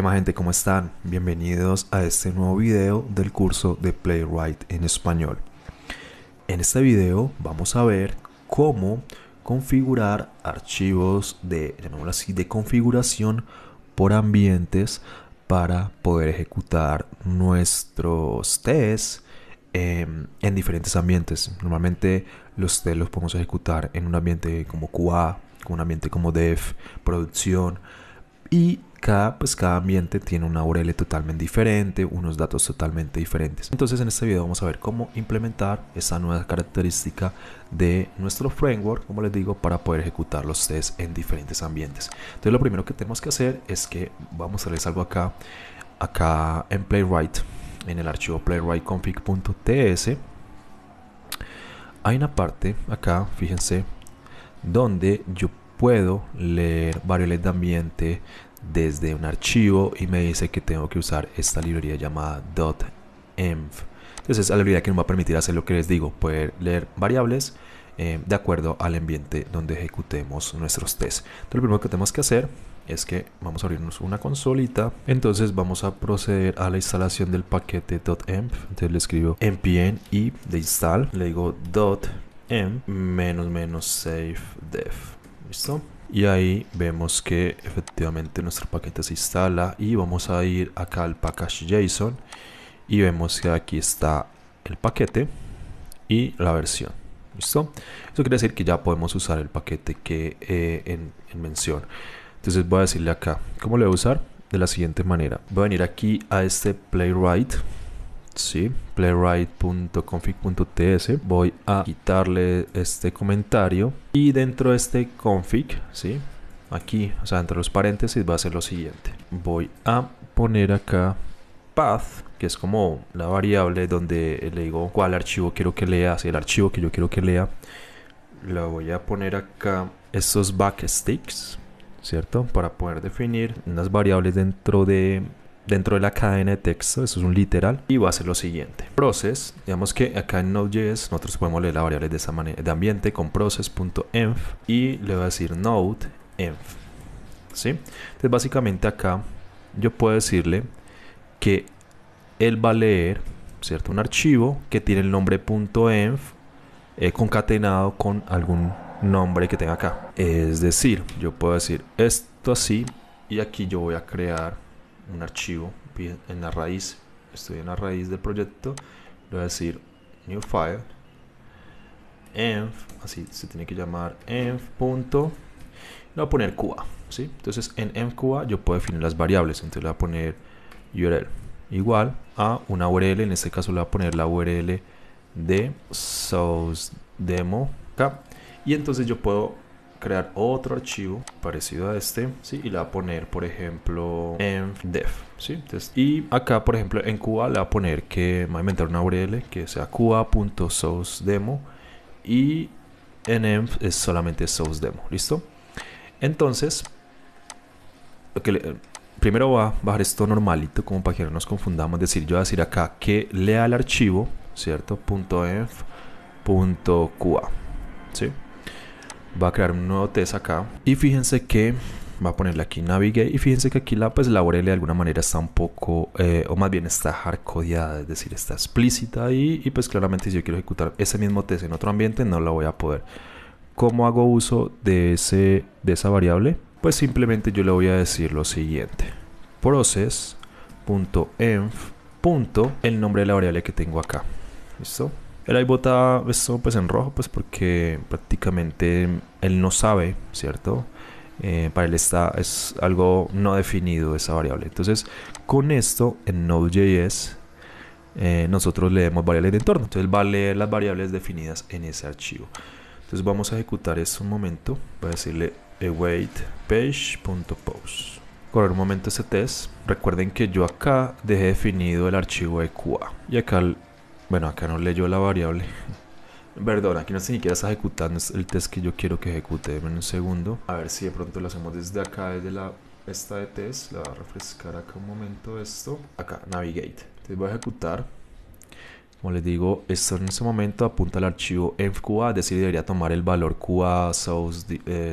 ¿Qué más gente? ¿Cómo están? Bienvenidos a este nuevo video del curso de Playwright en español. En este video vamos a ver cómo configurar archivos de, de configuración por ambientes para poder ejecutar nuestros tests em, en diferentes ambientes. Normalmente los tests los podemos ejecutar en un ambiente como QA, un ambiente como Dev, producción, y cada, pues cada ambiente tiene una URL totalmente diferente, unos datos totalmente diferentes. Entonces en este video vamos a ver cómo implementar esa nueva característica de nuestro framework, como les digo, para poder ejecutar los tests en diferentes ambientes. Entonces lo primero que tenemos que hacer es que vamos a hacerles algo acá, acá en Playwright, en el archivo playwrightconfig.ts. Hay una parte acá, fíjense, donde yo puedo leer variables de ambiente desde un archivo y me dice que tengo que usar esta librería llamada .env. Entonces es la librería que nos va a permitir hacer lo que les digo, poder leer variables eh, de acuerdo al ambiente donde ejecutemos nuestros tests. Entonces lo primero que tenemos que hacer es que vamos a abrirnos una consolita. Entonces vamos a proceder a la instalación del paquete .env. Entonces le escribo npm y de install. Le digo .env menos menos save dev. ¿listo? Y ahí vemos que efectivamente nuestro paquete se instala y vamos a ir acá al package.json y vemos que aquí está el paquete y la versión. ¿Listo? Eso quiere decir que ya podemos usar el paquete que eh, en, en, mención. Entonces voy a decirle acá, ¿cómo lo voy a usar? De la siguiente manera. Voy a venir aquí a este playwright Sí, playwright.config.ts. Voy a quitarle este comentario y dentro de este config, sí, aquí, o sea, entre los paréntesis va a ser lo siguiente. Voy a poner acá path, que es como la variable donde le digo cuál archivo quiero que lea, el archivo que yo quiero que lea. lo voy a poner acá estos backsticks, ¿cierto? Para poder definir unas variables dentro de dentro de la cadena de texto, eso es un literal, y va a ser lo siguiente. Process, digamos que acá en Node.js nosotros podemos leer las variables de esa manera, de ambiente con process.env y le voy a decir node.env ¿Sí? Entonces básicamente acá yo puedo decirle que él va a leer ¿cierto? un archivo que tiene el nombre .env eh, concatenado con algún nombre que tenga acá. Es decir, yo puedo decir esto así y aquí yo voy a crear un archivo en la raíz, estoy en la raíz del proyecto, le voy a decir new file, env, así se tiene que llamar env. Punto, le voy a poner cuba ¿sí? Entonces en env cuba yo puedo definir las variables, entonces le voy a poner URL igual a una URL, en este caso le voy a poner la URL de source demo y entonces yo puedo crear otro archivo parecido a este, ¿sí? Y le va a poner, por ejemplo, envdev. ¿sí? y acá, por ejemplo, en Cuba le va a poner que, va a inventar una URL que sea demo y en env es solamente demo ¿listo? Entonces, primero va a bajar esto normalito como para que no nos confundamos, decir, yo voy a decir acá que lea el archivo, ¿cierto? punto .env.qa, ¿sí? va a crear un nuevo test acá y fíjense que va a ponerle aquí navigate y fíjense que aquí la pues la variable de alguna manera está un poco eh, o más bien está hardcodeada es decir está explícita y, y pues claramente si yo quiero ejecutar ese mismo test en otro ambiente no la voy a poder ¿cómo hago uso de, ese, de esa variable? pues simplemente yo le voy a decir lo siguiente process.env el nombre de la variable que tengo acá listo él ahí esto pues en rojo, pues porque prácticamente él no sabe, ¿cierto? Eh, para él está, es algo no definido esa variable. Entonces, con esto, en Node.js, eh, nosotros leemos variables de entorno. Entonces, va a leer las variables definidas en ese archivo. Entonces, vamos a ejecutar esto un momento. Voy a decirle await eh, page.post Correr un momento ese test. Recuerden que yo acá dejé definido el archivo EQA. Y acá bueno, acá no leyó la variable. Perdón, aquí no sé ni siquiera está ejecutando el test que yo quiero que ejecute. en un segundo. A ver si de pronto lo hacemos desde acá, desde la esta de test. La voy a refrescar acá un momento esto. Acá, navigate. Entonces voy a ejecutar. Como les digo, esto en ese momento apunta al archivo enfqa, es decir, debería tomar el valor qa source, eh,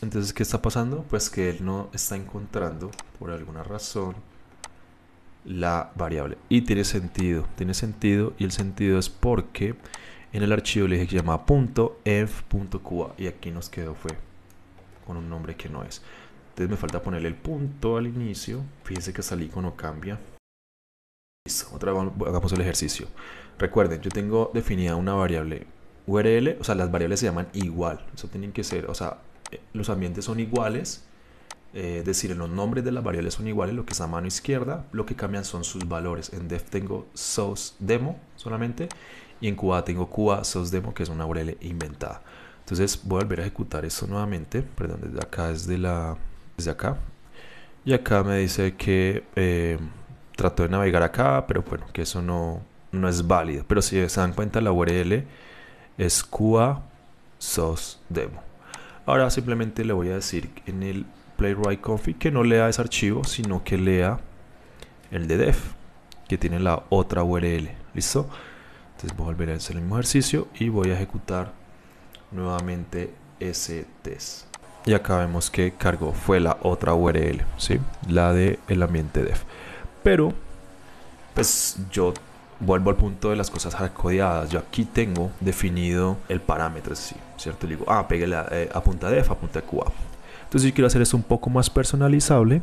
Entonces, ¿qué está pasando? Pues que él no está encontrando, por alguna razón, la variable. Y tiene sentido, tiene sentido y el sentido es porque en el archivo le dije que llama .env.cuba y aquí nos quedó fue con un nombre que no es. Entonces me falta ponerle el punto al inicio. Fíjense que hasta el icono cambia. Listo, otra vez hagamos el ejercicio. Recuerden, yo tengo definida una variable URL, o sea, las variables se llaman igual. Eso tienen que ser, o sea, eh, los ambientes son iguales eh, decir decir, los nombres de las variables son iguales, lo que es a mano izquierda, lo que cambian son sus valores. En def tengo sos demo solamente y en cuba tengo cuba source demo que es una URL inventada. Entonces voy a volver a ejecutar eso nuevamente, perdón, desde acá, desde, la, desde acá. Y acá me dice que eh, trato de navegar acá, pero bueno, que eso no, no es válido. Pero si se dan cuenta, la URL es cuba sos demo. Ahora simplemente le voy a decir en el write config que no lea ese archivo, sino que lea el de def, que tiene la otra URL. ¿Listo? Entonces voy a volver a hacer el mismo ejercicio y voy a ejecutar nuevamente ese test. Y acá vemos que cargó, fue la otra URL, ¿sí? La de el ambiente def. Pero, pues yo vuelvo al punto de las cosas hardcodeadas. Yo aquí tengo definido el parámetro, ¿sí? ¿cierto? Le digo, ah, pegue a, eh, apunta def, apunta QA. Entonces yo quiero hacer esto un poco más personalizable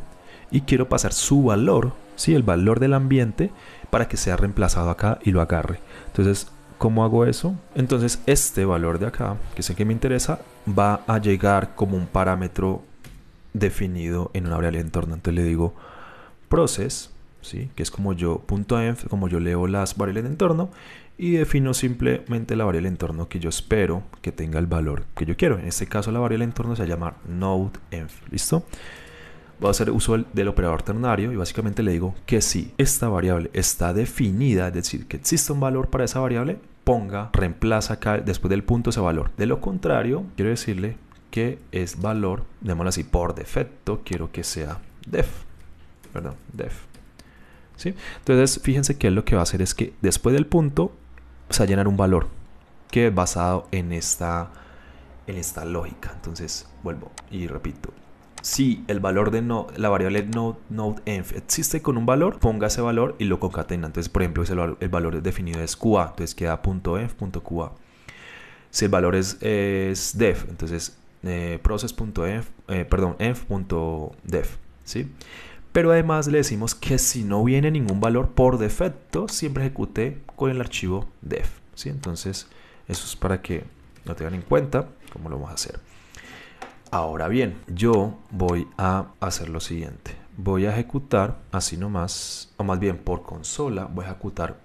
y quiero pasar su valor, ¿sí? el valor del ambiente, para que sea reemplazado acá y lo agarre. Entonces, ¿cómo hago eso? Entonces este valor de acá, que es el que me interesa, va a llegar como un parámetro definido en una variable de entorno. Entonces le digo process, ¿sí? que es como yo, punto .env, como yo leo las variables de entorno, y defino simplemente la variable entorno que yo espero que tenga el valor que yo quiero. En este caso la variable entorno se va a llamar node_env, ¿listo? Voy a hacer uso del, operador ternario y básicamente le digo que si esta variable está definida, es decir, que existe un valor para esa variable, ponga, reemplaza acá después del punto ese valor. De lo contrario, quiero decirle que es valor, démoslo así, por defecto quiero que sea def, perdón, def. ¿Sí? Entonces, fíjense que lo que va a hacer es que después del punto a llenar un valor que es basado en esta, en esta lógica. Entonces, vuelvo y repito. Si el valor de no, la variable node, node env existe con un valor, ponga ese valor y lo concatena. Entonces, por ejemplo, el, el valor definido es QA, entonces queda punto punto Si el valor es, def, entonces eh, punto eh, perdón, env.def, ¿sí? Pero además le decimos que si no viene ningún valor por defecto, siempre ejecute con el archivo def. ¿sí? Entonces, eso es para que lo tengan en cuenta cómo lo vamos a hacer. Ahora bien, yo voy a hacer lo siguiente. Voy a ejecutar así nomás, o más bien por consola, voy a ejecutar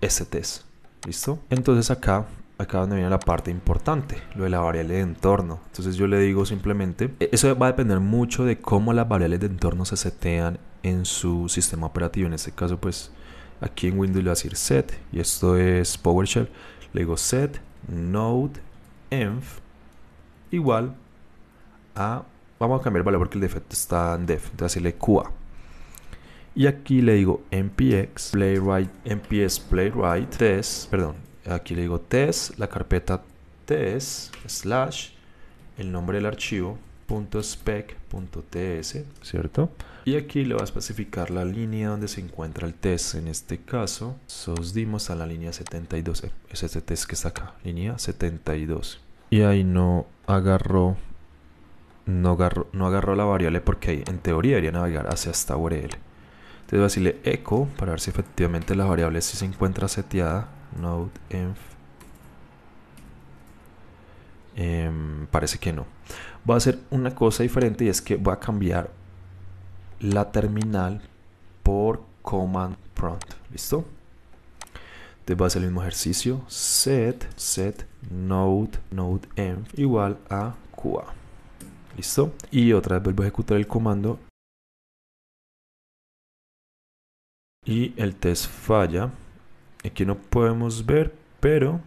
este test. ¿Listo? Entonces acá acá donde viene la parte importante, lo de la variable de entorno. Entonces yo le digo simplemente, e-, eso va a depender mucho de cómo las variables de entorno se setean en su sistema operativo. En este caso, pues aquí en Windows le voy a decir set, y esto es PowerShell. Le digo set node env igual a, vamos a cambiar el valor porque el defecto está en def, entonces le QA. Y aquí le digo npx playwright, npx playwright test, perdón, aquí le digo test, la carpeta test, slash, el nombre del archivo, .spec.ts, ¿cierto? Y aquí le va a especificar la línea donde se encuentra el test. En este caso, sos dimos a la línea 72. Eh, es este test que está acá, línea 72. Y ahí no agarró, no agarró, no agarró la variable porque en teoría debería navegar hacia esta URL. Entonces voy a decirle echo para ver si efectivamente la variable si se encuentra seteada node env em, parece que no voy a hacer una cosa diferente y es que voy a cambiar la terminal por command prompt listo entonces voy a hacer el mismo ejercicio set set node node env igual a QA listo y otra vez vuelvo a ejecutar el comando y el test falla Aquí no podemos ver, pero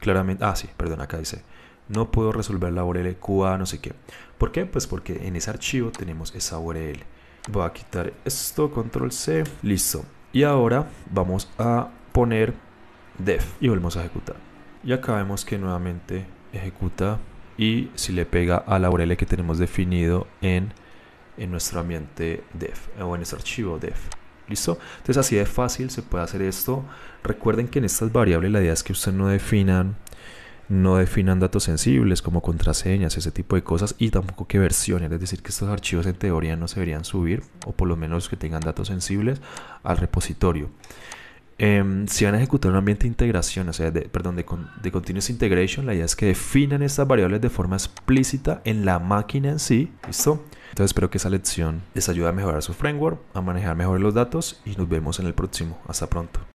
claramente... Ah, sí, perdón, acá dice. No puedo resolver la URL QA, no sé qué. ¿Por qué? Pues porque en ese archivo tenemos esa URL. Voy a quitar esto, control C. Listo. Y ahora vamos a poner def y volvemos a ejecutar. Y acá vemos que nuevamente ejecuta y si le pega a la URL que tenemos definido en, en nuestro ambiente def o en ese archivo def. ¿Listo? Entonces así de fácil se puede hacer esto. Recuerden que en estas variables la idea es que ustedes no definan no definan datos sensibles como contraseñas, ese tipo de cosas y tampoco que versiones es decir, que estos archivos en teoría no se deberían subir o por lo menos que tengan datos sensibles al repositorio. Em, si van a ejecutar un ambiente de integración, o sea, de, perdón, de, de continuous integration, la idea es que definan estas variables de forma explícita en la máquina en sí, ¿listo? Entonces espero que esa lección les ayude a mejorar su framework, a manejar mejor los datos y nos vemos en el próximo. Hasta pronto.